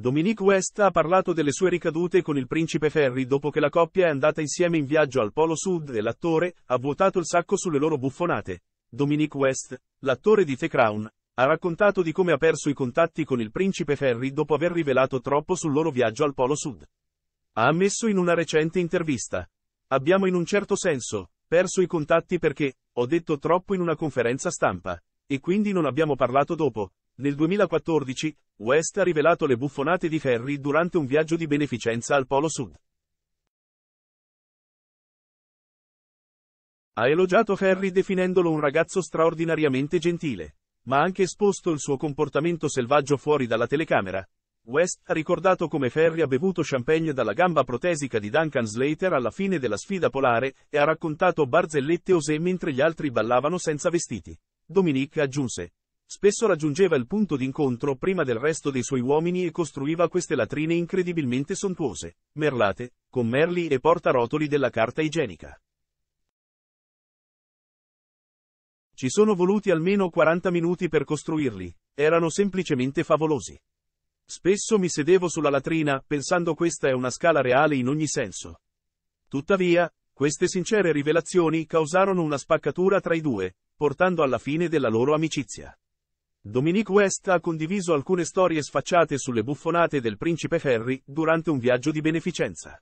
Dominique West ha parlato delle sue ricadute con il principe Ferry dopo che la coppia è andata insieme in viaggio al Polo Sud e l'attore ha vuotato il sacco sulle loro buffonate. Dominique West, l'attore di The Crown, ha raccontato di come ha perso i contatti con il principe Ferry dopo aver rivelato troppo sul loro viaggio al Polo Sud. Ha ammesso in una recente intervista. Abbiamo in un certo senso perso i contatti perché ho detto troppo in una conferenza stampa e quindi non abbiamo parlato dopo. Nel 2014, West ha rivelato le buffonate di Ferry durante un viaggio di beneficenza al Polo Sud. Ha elogiato Ferry definendolo un ragazzo straordinariamente gentile, ma ha anche esposto il suo comportamento selvaggio fuori dalla telecamera. West ha ricordato come Ferry ha bevuto champagne dalla gamba protesica di Duncan Slater alla fine della sfida polare e ha raccontato barzellette osè mentre gli altri ballavano senza vestiti. Dominique aggiunse, Spesso raggiungeva il punto d'incontro prima del resto dei suoi uomini e costruiva queste latrine incredibilmente sontuose, merlate, con merli e portarotoli della carta igienica. Ci sono voluti almeno 40 minuti per costruirli, erano semplicemente favolosi. Spesso mi sedevo sulla latrina, pensando questa è una scala reale in ogni senso. Tuttavia, queste sincere rivelazioni causarono una spaccatura tra i due, portando alla fine della loro amicizia. Dominique West ha condiviso alcune storie sfacciate sulle buffonate del principe Harry durante un viaggio di beneficenza.